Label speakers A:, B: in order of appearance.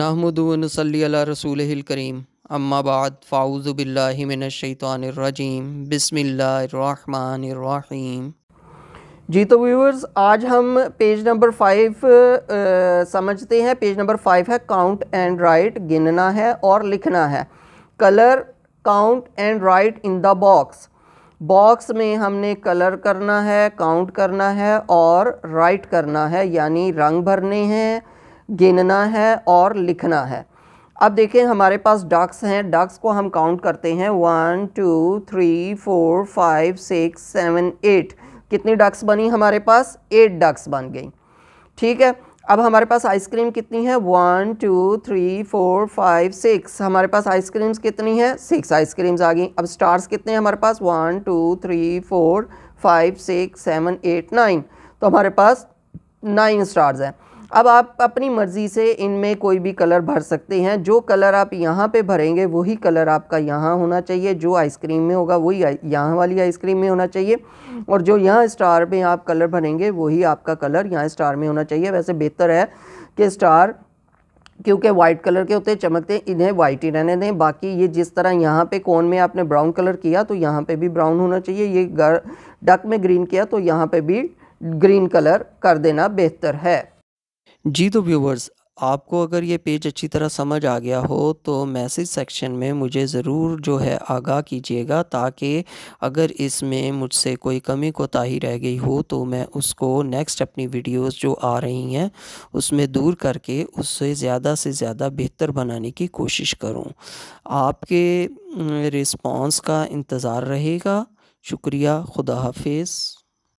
A: नाहमदनसली रसूल करीम अम्माबाद फ़ाउज़बिल्लिमिनशैतरजीम बसमीम जी तो व्यूवर्स आज हम पेज नंबर फाइव समझते हैं पेज नंबर फाइव है काउंट एंड राइट गिनना है और लिखना है colour count and write in the box box में हमने कलर करना है काउंट करना है और राइट करना है यानी रंग भरने हैं गिनना है और लिखना है अब देखें हमारे पास डक्स हैं डक्स को हम काउंट करते हैं one two three four five six seven eight कितनी डक्स बनी हमारे पास एट डक्स बन गई ठीक है अब हमारे पास आइसक्रीम कितनी है one two three four five six हमारे पास आइसक्रीम्स कितनी है सिक्स आइसक्रीम्स आ गई अब स्टार्स कितने हैं हमारे पास one two three four five six seven eight nine तो हमारे पास नाइन स्टार्स हैं अब आप अपनी मर्ज़ी से इनमें कोई भी कलर भर सकते हैं जो कलर आप यहाँ पे भरेंगे वही कलर आपका यहाँ होना चाहिए जो आइसक्रीम में होगा वही यहाँ वाली आइसक्रीम में होना चाहिए और जो यहाँ स्टार में आप कलर भरेंगे वही आपका कलर यहाँ स्टार में होना चाहिए वैसे बेहतर है कि स्टार क्योंकि वाइट कलर के होते हैं चमकते इन्हें वाइट ही रहने दें बाकी ये जिस तरह यहाँ पे कोन में आपने ब्राउन कलर किया तो यहाँ पे भी ब्राउन होना चाहिए ये डक में ग्रीन किया तो यहाँ पे भी ग्रीन कलर कर देना बेहतर है जी तो व्यूवर्स आपको अगर ये पेज अच्छी तरह समझ आ गया हो तो मैसेज सेक्शन में मुझे ज़रूर जो है आगाह कीजिएगा ताकि अगर इसमें मुझसे कोई कमी कोताही रह गई हो तो मैं उसको नेक्स्ट अपनी वीडियोस जो आ रही हैं उसमें दूर करके उससे ज़्यादा से ज़्यादा बेहतर बनाने की कोशिश करूं आपके रिस्पांस का इंतज़ार रहेगा शुक्रिया खुदा हाफिज़